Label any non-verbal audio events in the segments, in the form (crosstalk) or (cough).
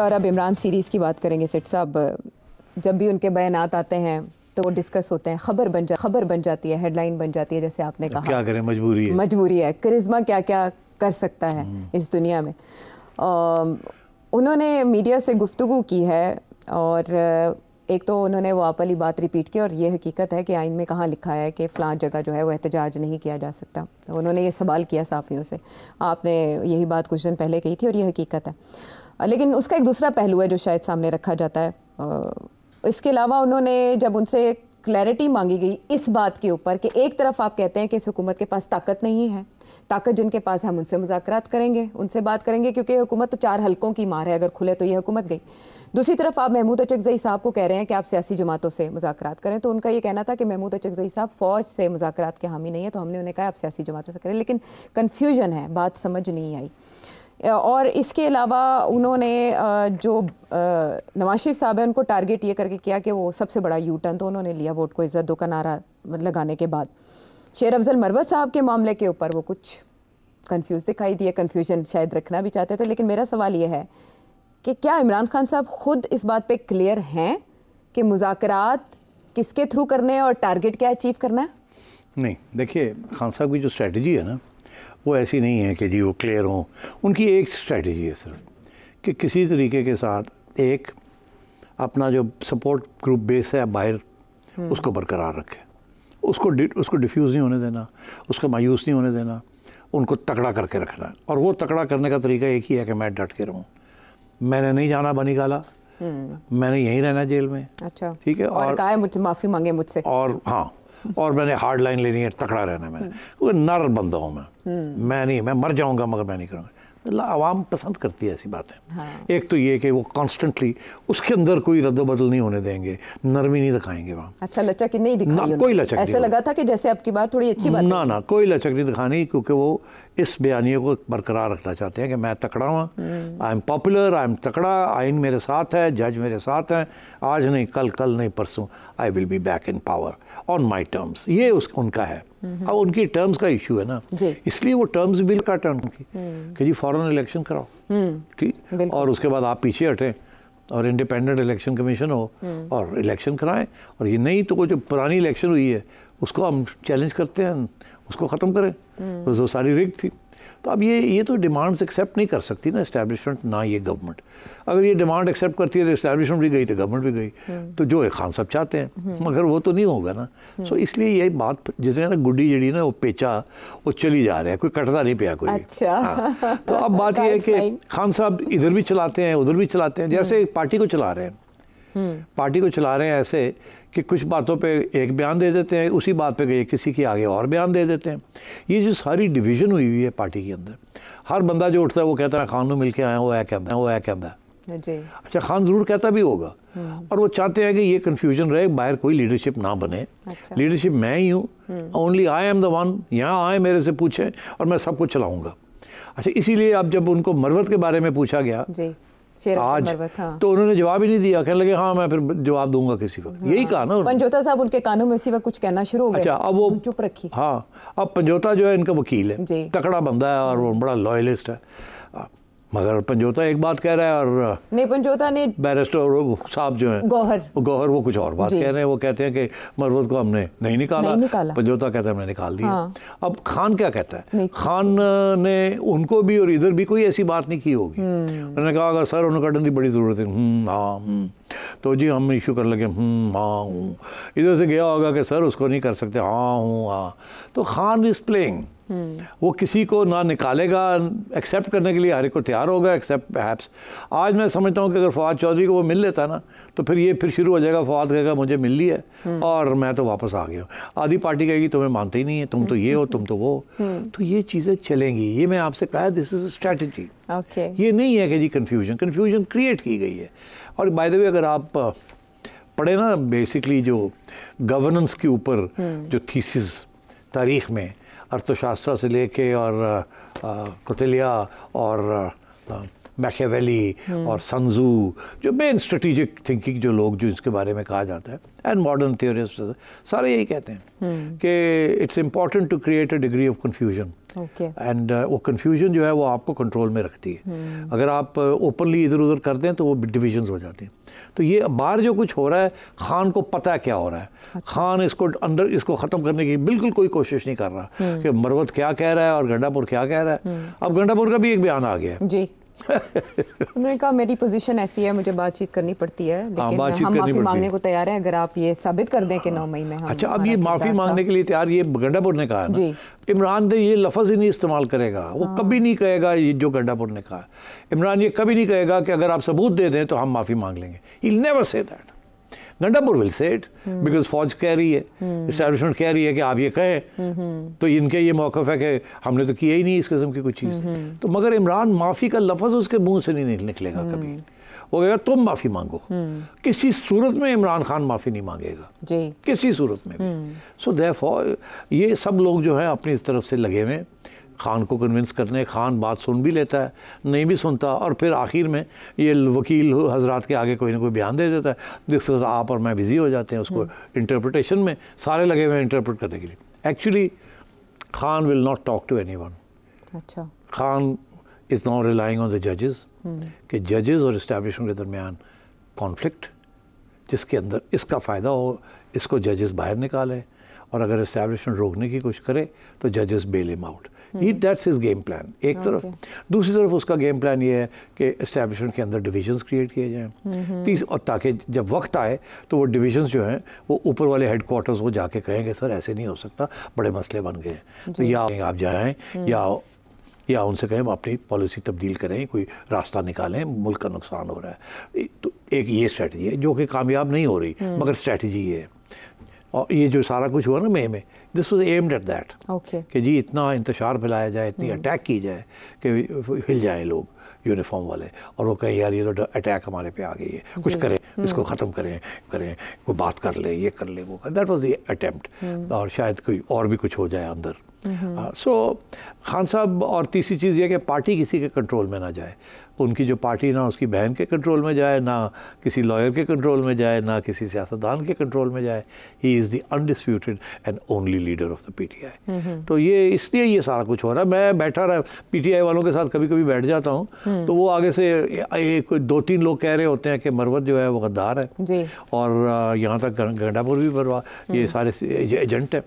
और अब इमरान सीरीज़ की बात करेंगे सेठ साहब जब भी उनके बयान आते हैं तो वो डिस्कस होते हैं खबर बन जा खबर बन जाती है हेडलाइन बन जाती है जैसे आपने कहा क्या करें मजबूरी है मजबूरी है करिश्मा क्या क्या कर सकता है हम्म। इस दुनिया में उन्होंने मीडिया से गुफ्तु की है और एक तो उन्होंने वो आप वाली बात रिपीट की और ये हकीकत है कि आइन में कहाँ लिखा है कि फ़लाँ जगह जो है वो एहतजाज नहीं किया जा सकता तो उन्होंने ये सवाल किया साफ़ियों से आपने यही बात कुछ दिन पहले कही थी और ये हकीकत है लेकिन उसका एक दूसरा पहलू है जो शायद सामने रखा जाता है इसके अलावा उन्होंने जब उनसे क्लैरिटी मांगी गई इस बात के ऊपर कि एक तरफ आप कहते हैं कि इस हुकूमत के पास ताकत नहीं है ताकत जिनके पास हम उनसे मुजाकर करेंगे उनसे बात करेंगे क्योंकि हुकूमत तो चार हलकों की मार है अगर खुले तो ये हुकूमत गई दूसरी तरफ आप महमूद अचकजई साहब को कह रहे हैं कि आप सियासी जमातों से मुजाकर करें तो उनका ये कहना था कि महमूद अचकजई साहब फ़ौज से मुजाकर के हामी नहीं है तो हमने उन्हें कहा आप सियासी जमातों से करें लेकिन कन्फ्यूजन है बात समझ नहीं आई और इसके अलावा उन्होंने जो नवाज शरीफ साहब हैं उनको टारगेट ये करके किया कि वो सबसे बड़ा यू टर्न तो उन्होंने लिया वोट को इज़्ज़त दो का नारा लगाने के बाद शेर अफजल मरवत साहब के मामले के ऊपर वो कुछ कन्फ्यूज़ दिखाई दिए कन्फ्यूजन शायद रखना भी चाहते थे लेकिन मेरा सवाल ये है कि क्या इमरान खान साहब ख़ुद इस बात पर क्लियर हैं कि मुजाकर किसके थ्रू करने हैं और टारगेट क्या अचीव करना है नहीं देखिए खान साहब की जो स्ट्रेटजी है ना वो ऐसी नहीं है कि जी वो क्लियर हों उनकी एक स्ट्रेटजी है सिर्फ कि किसी तरीके के साथ एक अपना जो सपोर्ट ग्रुप बेस है बाहर हम्म। उसको बरकरार रखे उसको डि, उसको डिफ्यूज़ नहीं होने देना उसको मायूस नहीं होने देना उनको तकड़ा करके रखना है और वो तकड़ा करने का तरीका एक ही है कि मैं डट के रहूँ मैंने नहीं जाना बनी काला हम्म। मैंने यहीं रहना जेल में अच्छा ठीक है और, और कहा है मुझे माफ़ी मांगे मुझसे और हाँ और मैंने हार्ड लाइन लेनी है तकड़ा रहना है मैंने क्योंकि नर बंदा हूँ मैं हम्म। मैं नहीं मैं मर जाऊँगा मगर मैं नहीं करूँगा आवाम पसंद करती है ऐसी बातें हाँ। एक तो ये कि वो कॉन्स्टेंटली उसके अंदर कोई रद्दबदल नहीं होने देंगे नरमी नहीं दिखाएंगे वहाँ अच्छा लचक नहीं दिखाई कोई लचक ऐसे लगा था कि जैसे आपकी बात थोड़ी अच्छी बात ना ना कोई लचक नहीं दिखानी क्योंकि वो इस बयानी को बरकरार रखना चाहते हैं कि मैं तकड़ा हूँ I am popular I am तकड़ा आइन मेरे साथ है जज मेरे साथ हैं आज नहीं कल कल नहीं परसों I will be back in power on my terms ये उस उनका है अब उनकी टर्म्स का इशू है ना इसलिए वो टर्म्स बिल काटे उनकी हम्म। कि जी फॉरन इलेक्शन कराओ हम्म। ठीक और उसके बाद आप पीछे हटें और इंडिपेंडेंट इलेक्शन कमीशन हो हम्म। और इलेक्शन कराएं और ये नहीं तो वो जो पुरानी इलेक्शन हुई है उसको हम चैलेंज करते हैं उसको ख़त्म करें तो वो सारी रिग थी तो अब ये ये तो डिमांड्स एक्सेप्ट नहीं कर सकती ना इस्टेब्लिशमेंट ना ये गवर्नमेंट अगर ये डिमांड एक्सेप्ट करती है तो इस्टेब्लिशमेंट भी गई तो गवर्नमेंट भी गई हम्म। तो जो खान साहब चाहते हैं हम्म। मगर वो तो नहीं होगा ना सो हम्म। इसलिए ये बात जैसे ना गुड्डी जड़ी ना वो पेचा वो चली जा रहा है कोई कटता नहीं पाया कोई अच्छा हाँ। तो अब बात यह है कि खान साहब इधर भी चलाते हैं उधर भी चलाते हैं जैसे पार्टी को चला रहे हैं पार्टी को चला रहे हैं ऐसे कि कुछ बातों पे एक बयान दे देते हैं उसी बात पे किसी के आगे और बयान दे देते हैं ये जो सारी डिवीजन हुई हुई है पार्टी के अंदर हर बंदा जो उठता है वो कहता है खान में मिल के आया वो ऐ कहता है वो ऐ कहता है अच्छा खान ज़रूर कहता भी होगा हम्म। और वो चाहते हैं कि ये कन्फ्यूजन रहे बाहर कोई लीडरशिप ना बने अच्छा। लीडरशिप मैं ही हूँ only I am the one यहाँ आए मेरे से पूछें और मैं सब कुछ चलाऊँगा अच्छा इसीलिए अब जब उनको मरवत के बारे में पूछा गया आज हाँ। तो उन्होंने जवाब ही नहीं दिया कहने लगे हाँ मैं फिर जवाब दूंगा किसी वक्त हाँ। यही कहा ना पंजोता साहब उनके कानों में उसी वक्त कुछ कहना शुरू हो गया अच्छा अब वो चुप रखी हाँ अब पंजोता जो है इनका वकील है तकड़ा बंदा है और वो बड़ा लॉयलिस्ट है मगर पंजोता एक बात कह रहा है और नहीं पंजोता ने बैरिस्टर साहब जो है गौहर गौहर वो कुछ और बात कह रहे हैं वो कहते हैं कि मरवत को हमने नहीं निकाला, नहीं निकाला। पंजोता कहता है हमने निकाल दिया हाँ। अब खान क्या कहता है खान ने उनको भी और इधर भी कोई ऐसी बात नहीं की होगी हम्म। उन्होंने कहा अगर सर उन्हें कटन की बड़ी ज़रूरत है हम्म, हाँ हम्म। तो जी हम इशू कर लगे हाँ हूँ इधर से गया होगा कि सर उसको नहीं कर सकते हाँ हूँ हाँ तो खान इज़ प्लेइंग वो किसी को ना निकालेगा एक्सेप्ट करने के लिए हर एक को तैयार होगा एक्सेप्ट हैप्स आज मैं समझता हूँ कि अगर फवाद चौधरी को वो मिल लेता ना तो फिर ये फिर शुरू हो जाएगा फवाद कहेगा मुझे मिल ली है और मैं तो वापस आ गया हूँ आधी पार्टी कहेगी तुम्हें मानते ही नहीं है तुम तो ये हो तुम तो वो तो ये चीज़ें चलेंगी ये मैं आपसे कहा दिस इज़ स्ट्रैटी ये नहीं है कि जी कन्फ्यूजन कन्फ्यूजन क्रिएट की गई है और बाय द वे अगर आप पढ़े ना बेसिकली जो गवर्नेंस के ऊपर जो थीसिस तारीख में अर्थशास्त्र से लेके और कुतलिया और मैकेवेली हम्म। और संजू जो मेन स्ट्रेटिजिक थिंकिंग जो लोग जो इसके बारे में कहा जाता है एंड मॉडर्न थियोरिस्ट सारे यही कहते हैं हम्म। कि it's important to create a degree of confusion and वो कन्फ्यूजन जो है वो आपको कंट्रोल में रखती है हम्म। अगर आप ओपनली इधर उधर कर दें तो वो डिविजन्स हो जाती हैं तो ये बाहर जो कुछ हो रहा है खान को पता क्या हो रहा है अच्छा। खान इसको अंदर इसको ख़त्म करने की बिल्कुल कोई कोशिश नहीं कर रहा हम्म। कि मरवत क्या कह रहा है और गंडापुर क्या कह रहा है हम्म। अब गंडापुर का भी एक बयान आ गया है जी उन्होंने कहा मेरी पोजीशन ऐसी है मुझे बातचीत करनी पड़ती है हाँ, लेकिन आ, हम माफ़ी मांगने को तैयार हैं अगर आप ये साबित कर दें कि नौ मई में हम अच्छा अब ये माफ़ी मांगने के लिए तैयार ये गंडापुर ने कहा इमरान तो ये लफज ही नहीं इस्तेमाल करेगा वो हाँ। कभी नहीं कहेगा ये जो गंडापुर ने कहा इमरान ये कभी नहीं कहेगा कि अगर आप सबूत दे दें तो हम माफ़ी मांग लेंगे ही नेवर से दैट नड्डापुर विल सेट बिकॉज फौज कह रही है इस्टेब्लिशमेंट कह रही है कि आप ये कहें तो इनके ये मौकफ है कि हमने तो किया ही नहीं इस किस्म की कोई चीज़ तो मगर इमरान माफ़ी का लफज उसके मुंह से नहीं निकलेगा कभी वो कहेगा तुम माफ़ी मांगो किसी सूरत में इमरान खान माफ़ी नहीं मांगेगा जी किसी सूरत में भी सो हम्म। so, ये सब लोग जो हैं अपनी तरफ से लगे हुए खान को कन्विंस करने हैं खान बात सुन भी लेता है नहीं भी सुनता और फिर आखिर में ये वकील हजरात के आगे कोई ना कोई बयान दे देता है जिसके साथ आप और मैं बिज़ी हो जाते हैं उसको इंटरप्रटेशन हम्म। में सारे लगे हुए हैं इंटरप्रट करने के लिए actually Khan will not talk to anyone अच्छा Khan is not relying on the जजेस कि जजेस और इस्टेब्लिशमेंट के दरमियान कॉन्फ्लिक्ट जिसके अंदर इसका फ़ायदा हो इसको जजेस बाहर निकालें और अगर इस्टेब्लिशमेंट रोकने की कोशिश करे तो जजेस bell am out he that's is game plan एक okay. तरफ दूसरी तरफ उसका गेम प्लान ये है कि इस्टेब्लिशमेंट के अंदर डिविजन्स क्रिएट किए जाएँ तीस और ताकि जब वक्त आए तो वो डिविजन्स जो हैं वो ऊपर वाले हेड क्वार्टर्स को जाके कहेंगे सर ऐसे नहीं हो सकता बड़े मसले बन गए हैं तो या आप जाएँ हम्म। या या उनसे कहें अपनी पॉलिसी तब्दील करें कोई रास्ता निकालें मुल्क का नुकसान हो रहा है तो एक ये स्ट्रेटजी है जो कि कामयाब नहीं हो रही हम्म। मगर स्ट्रेटजी ये है और ये जो सारा कुछ हुआ ना मई में this was aimed at that कि जी इतना इंतशार फैलाया जाए इतनी अटैक हम्म। की जाए कि हिल जाए लोग यूनिफॉर्म वाले और वो कहें यार ये तो अटैक हमारे पे आ गई है कुछ करें हम्म। इसको ख़त्म करें करें वो बात कर ले ये कर ले वो कर दैट वॉज द अटैम्प्ट और शायद कोई और भी कुछ हो जाए अंदर सो हम्म। uh, हाँ, so, खान साहब और तीसरी चीज़ यह कि पार्टी किसी के कंट्रोल में ना जाए उनकी जो पार्टी ना उसकी बहन के कंट्रोल में जाए ना किसी लॉयर के कंट्रोल में जाए ना किसी सियासतदान के कंट्रोल में जाए he is the undisputed and only leader of the PTI तो ये इसलिए ये सारा कुछ हो रहा है मैं बैठा रहा पीटीआई वालों के साथ कभी कभी बैठ जाता हूँ हम्म। तो वो आगे से एक दो तीन लोग कह रहे होते हैं कि मरवत जो है वो गद्दार है और यहाँ तक गंडापुर भी भरवा ये हम्म। सारे एजेंट हैं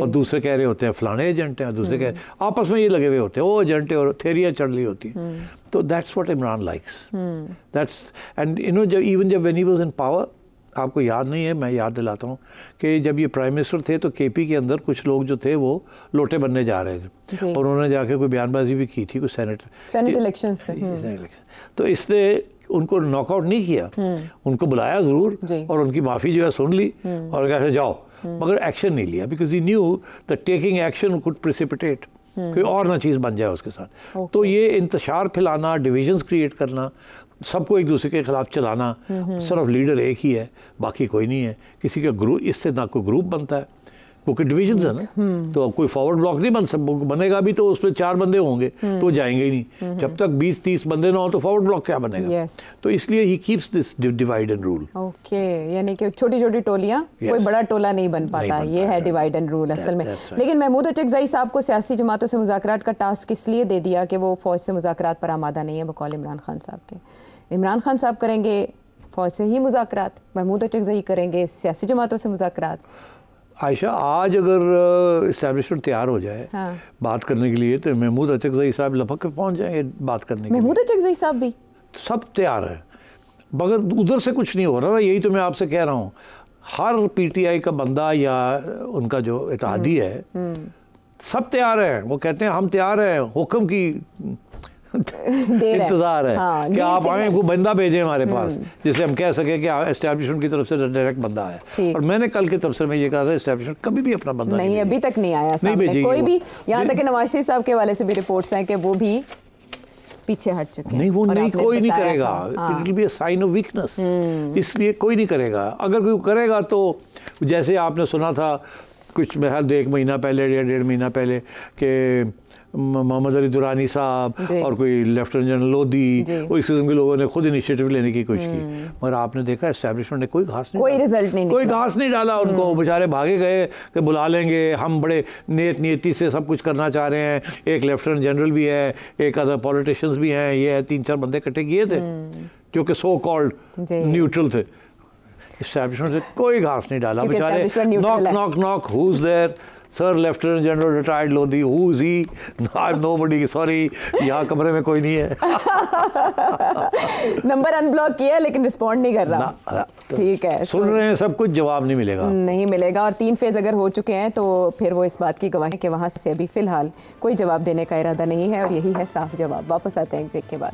और दूसरे कह रहे होते हैं फलाने एजेंट हैं दूसरे कह रहे हम्म। आपस में ये लगे हुए होते हैं वो एजेंट और थेरियाँ चढ़ ली होती हैं तो that's what Imran likes that's and you know जब इवन जब वेनी वॉज इन पावर आपको याद नहीं है मैं याद दिलाता हूँ कि जब ये प्राइम मिनिस्टर थे तो केपी के अंदर कुछ लोग जो थे वो लोटे बनने जा रहे थे और उन्होंने जाके कोई बयानबाजी भी की थी कुछ सेनेटर सेनेट इलेक्शन तो इसने उनको नॉकआउट नहीं किया hmm. उनको बुलाया ज़रूर और उनकी माफ़ी जो है सुन ली hmm. और कहा अच्छा, जाओ hmm. मगर एक्शन नहीं लिया because you knew the taking action could precipitate hmm. कोई और ना चीज़ बन जाए उसके साथ तो ये इंतशार फैलाना डिविजन्स क्रिएट करना सबको एक दूसरे के खिलाफ चलाना हम्म, हम्म। सिर्फ लीडर एक ही है बाकी कोई नहीं है किसी का ग्रुप इससे ना कोई ग्रुप बनता है क्योंकि डिविजन है ना हम्म। तो अब कोई फॉरवर्ड ब्लॉक नहीं बन सब बनेगा भी तो उसमें चार बंदे होंगे हम्म। तो जाएंगे ही नहीं हम्म। जब तक बीस तीस बंदे ना हो तो फॉरवर्ड ब्लॉक क्या बनेगा तो इसलिए he keeps this divide and rule okay यानी कि छोटी छोटी टोलियाँ कोई बड़ा टोला नहीं बन पाता ये है डिवाइड एंड रूल असल में लेकिन महमूद अचकजई साहब को सियासी जमातों से मुजाकर का टास्क इसलिए दे दिया कि वो फौज से मुजाकर पर आमादा नहीं है बकौल इमरान खान साहब के इमरान खान साहब करेंगे फौज से ही मुजाकर महमूद अचकजई करेंगे सियासी जमातों से मुजाकर आयशा आज अगर इस्टेब्लिशमेंट तैयार हो जाए हाँ। बात करने के लिए तो महमूद अचकजई साहब लपक के पहुंच जाएंगे बात करने महमूद अचकजई साहब भी सब तैयार है मगर उधर से कुछ नहीं हो रहा ना यही तो मैं आपसे कह रहा हूँ हर पीटीआई का बंदा या उनका जो इतिहादी हम्म, है हम्म। सब तैयार हैं वो कहते हैं हम तैयार हैं हुक्म की (laughs) इंतज़ार है हाँ, कि आप आए को बंदा भेजें हमारे हम्म। पास जिसे हम कह सके कि एस्टेब्लिशमेंट हाँ, की तरफ से डायरेक्ट बंदा है और मैंने कल के तबसरे में ये कहा था एस्टेब्लिशमेंट कभी भी अपना बंदा नहीं, नहीं अभी तक नहीं आया नहीं कोई भी यहाँ तक नवाज शरीफ साहब के वाले से भी रिपोर्ट्स हैं कि वो भी पीछे हट चुके हैं नहीं वो नहीं कोई नहीं करेगा it will be a sign of weakness इसलिए कोई नहीं करेगा अगर कोई करेगा तो जैसे आपने सुना था कुछ मेरा एक महीना पहले या डेढ़ महीना पहले कि मोहम्मद अली दुरानी साहब और कोई लेफ्टिनेंट जनरल लोधी और इस किस्म के लोगों ने खुद इनिशिएटिव लेने की कोशिश की हम्म। मगर आपने देखा इस्टेब्लिशमेंट ने कोई घास नहीं कोई रिजल्ट नहीं कोई घास नहीं डाला उनको हम्म। बेचारे भागे गए कि बुला लेंगे हम बड़े नेत नियति से सब कुछ करना चाह रहे हैं एक लेफ्टिनेंट जनरल भी है एक अदर पॉलिटिशियंस भी हैं ये है तीन चार बंदे इकट्ठे किए थे हम्म। जो कि सो कॉल्ड न्यूट्रल थे इस्टेब्लिशमेंट से कोई घास नहीं डाला बेचारे knock knock knock who's there sir lieutenant general retired Lodhi who is he I am nobody sorry यहाँ कमरे में कोई नहीं है नंबर अनब्लॉक किया लेकिन रिस्पॉन्ड नहीं कर रहा ठीक है सुन रहे हैं सब कुछ जवाब नहीं मिलेगा नहीं मिलेगा और तीन फेज अगर हो चुके हैं तो फिर वो इस बात की गवाह है कि वहाँ से अभी फिलहाल कोई जवाब देने का इरादा नहीं है और यही है साफ जवाब वापस आते हैं ब्रेक के बाद